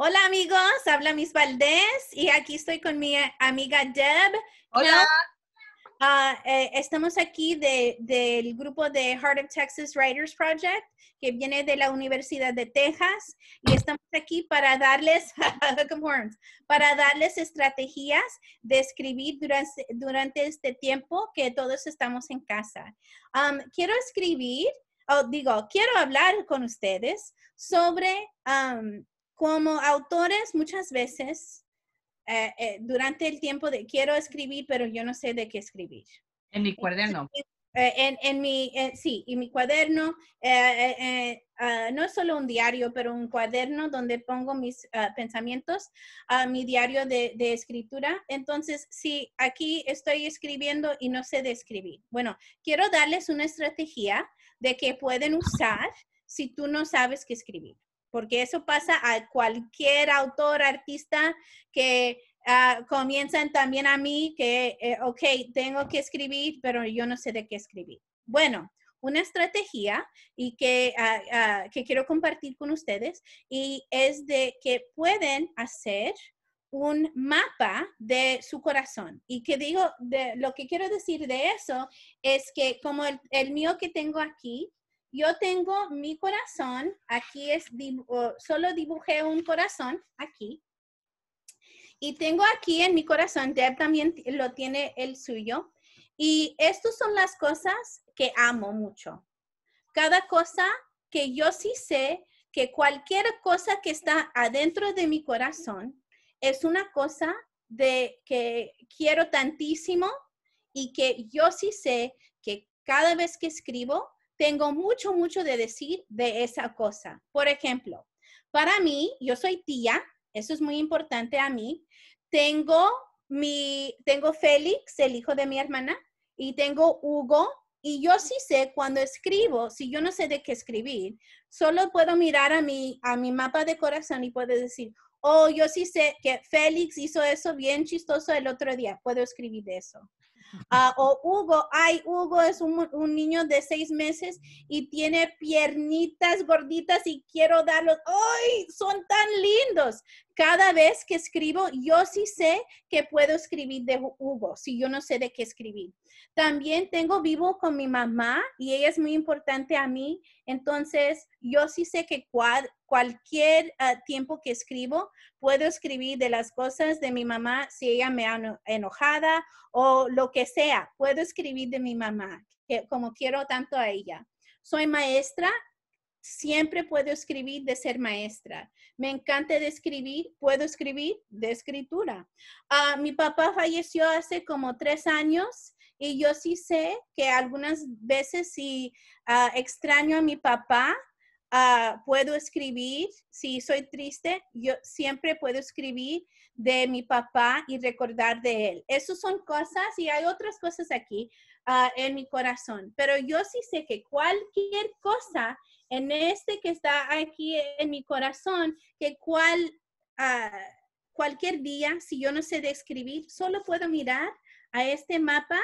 Hola amigos, habla Miss Valdés y aquí estoy con mi amiga Deb. Hola. Ah, eh, estamos aquí de, del grupo de Heart of Texas Writers Project, que viene de la Universidad de Texas, y estamos aquí para darles, para darles estrategias de escribir durante, durante este tiempo que todos estamos en casa. Um, quiero escribir, o digo, quiero hablar con ustedes sobre um, como autores muchas veces eh, eh, durante el tiempo de quiero escribir, pero yo no sé de qué escribir. En mi cuaderno. Eh, en, en, mi, sí, y mi cuaderno, ah, no es solo un diario, pero un cuaderno donde pongo mis ah, pensamientos, mi diario de, escritura. Entonces, si aquí estoy escribiendo y no sé de escribir, bueno, quiero darles una estrategia de que pueden usar si tú no sabes qué escribir porque eso pasa a cualquier autor, artista que ah, comienzan también a mí que, eh, ok, tengo que escribir, pero yo no sé de qué escribir. Bueno, una estrategia y que, ah, ah, que quiero compartir con ustedes y es de que pueden hacer un mapa de su corazón. Y que digo, de, lo que quiero decir de eso es que como el mío que tengo aquí yo tengo mi corazón, aquí es, solo dibujé un corazón, aquí. Y tengo aquí en mi corazón, Deb también lo tiene el suyo. Y estas son las cosas que amo mucho. Cada cosa que yo sí sé que cualquier cosa que está adentro de mi corazón es una cosa de que quiero tantísimo y que yo sí sé que cada vez que escribo tengo mucho, mucho de decir de esa cosa. Por ejemplo, para mí, yo soy tía, eso es muy importante a mí. Tengo mi, tengo Félix, el hijo de mi hermana, y tengo Hugo, y yo sí sé cuando escribo, si yo no sé de qué escribir, solo puedo mirar a mi, a mi mapa de corazón y puedo decir, oh, yo sí sé que Félix hizo eso bien chistoso el otro día, puedo escribir de eso. Ah, o Hugo, ay, Hugo es un, un, niño de seis meses y tiene piernitas gorditas y quiero darlos, ay, son tan lindos, cada vez que escribo, yo sí sé que puedo escribir de Hugo, si yo no sé de qué escribir. También tengo vivo con mi mamá y ella es muy importante a mí. Entonces, yo sí sé que cualquier ah, tiempo que escribo, puedo escribir de las cosas de mi mamá, si ella me ha enojada o lo que sea, puedo escribir de mi mamá, que, como quiero tanto a ella. Soy maestra Siempre puedo escribir de ser maestra. Me encanta de escribir, puedo escribir de escritura. Ah, mi papá falleció hace como tres años y yo sí sé que algunas veces si ah, extraño a mi papá, ah, puedo escribir, si soy triste, yo siempre puedo escribir de mi papá y recordar de él. Esas son cosas y hay otras cosas aquí en mi corazón, pero yo sí sé que cualquier cosa en este que está aquí en mi corazón, que cual, ah, cualquier día, si yo no sé de escribir, solo puedo mirar a este mapa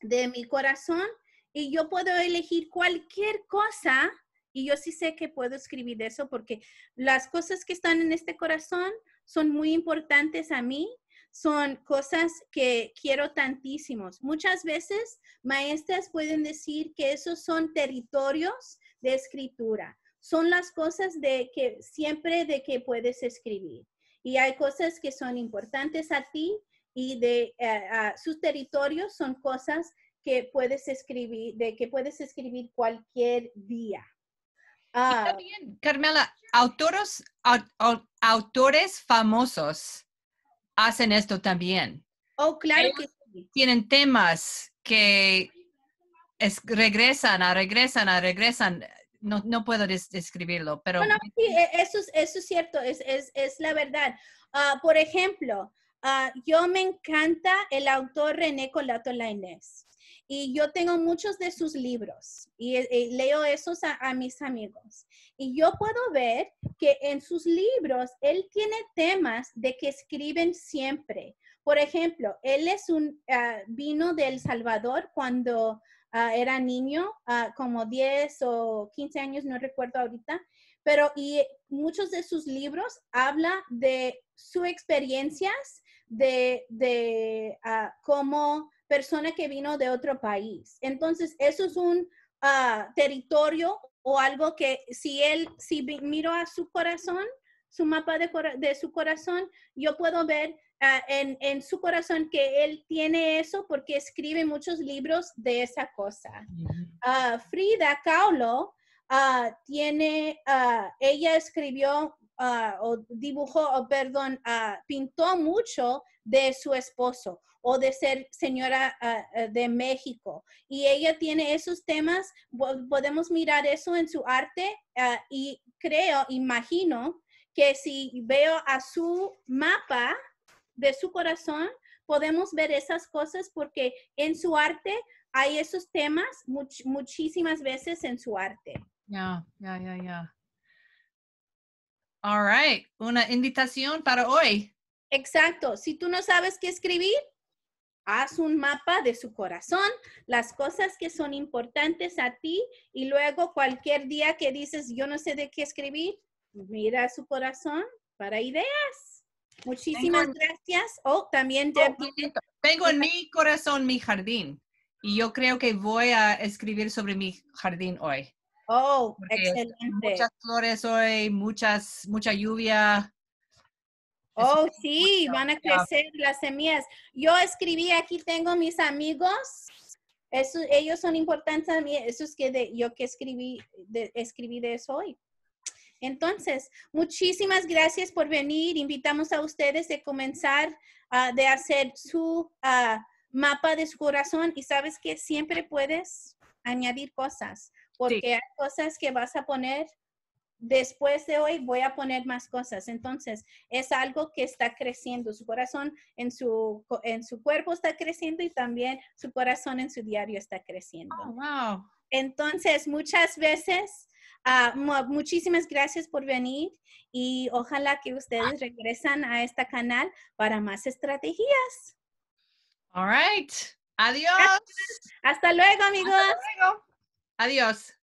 de mi corazón y yo puedo elegir cualquier cosa y yo sí sé que puedo escribir eso porque las cosas que están en este corazón son muy importantes a mí, son cosas que quiero tantísimos. Muchas veces maestras pueden decir que esos son territorios de escritura. Son las cosas de que siempre de que puedes escribir. Y hay cosas que son importantes a ti y de eh, sus territorios son cosas que puedes escribir, de que puedes escribir cualquier día. Ah. Carmela, autores, autores famosos hacen esto también. Oh, claro que Tienen temas que regresan, a regresan, a regresan no, no puedo describirlo, pero... Bueno, sí, e-, eso, es, cierto, es, la verdad. Ah, por ejemplo, ah, yo me encanta el autor René Colato Lainez y yo tengo muchos de sus libros y, leo esos a, mis amigos. Y yo puedo ver que en sus libros él tiene temas de que escriben siempre. Por ejemplo, él es un, ah, vino del Salvador cuando Ah, era niño, ah, como 10 o 15 años, no recuerdo ahorita, pero y muchos de sus libros habla de sus experiencias de, de ah, como persona que vino de otro país. Entonces, eso es un territorio o algo que si él, si miro a su corazón, su mapa de, de su corazón, yo puedo ver Ah, en, su corazón que él tiene eso porque escribe muchos libros de esa cosa. Ah, Frida Kahlo ah, tiene, ella escribió o dibujó, o perdón, pintó mucho de su esposo o de ser señora de México. Y ella tiene esos temas, podemos mirar eso en su arte y creo, imagino que si veo a su mapa, de su corazón, podemos ver esas cosas porque en su arte hay esos temas muchísimas veces en su arte. Ya, ya, ya, ya. All right, una invitación para hoy. Exacto, si tú no sabes qué escribir, haz un mapa de su corazón, las cosas que son importantes a ti y luego cualquier día que dices, yo no sé de qué escribir, mira su corazón para ideas. Muchísimas gracias. Oh, también te oh, Tengo en mi corazón mi jardín y yo creo que voy a escribir sobre mi jardín hoy. Oh, excelente. Muchas flores hoy, muchas, mucha lluvia. Oh, sí, van a crecer las semillas. Yo escribí, aquí tengo mis amigos. Eso, ellos son importantes a mí. Eso es que yo que escribí escribí de eso hoy. Entonces, muchísimas gracias por venir. Invitamos a ustedes a comenzar a de hacer su ah, mapa de su corazón y sabes que siempre puedes añadir cosas porque hay cosas que vas a poner después de hoy voy a poner más cosas. Entonces, es algo que está creciendo, su corazón en su, cuerpo está creciendo y también su corazón en su diario está creciendo. Oh, wow. Entonces, muchas veces, ah, muchísimas gracias por venir y ojalá que ustedes regresan a este canal para más estrategias. All right. Adiós. Hasta, luego, amigos. Hasta luego. Adiós.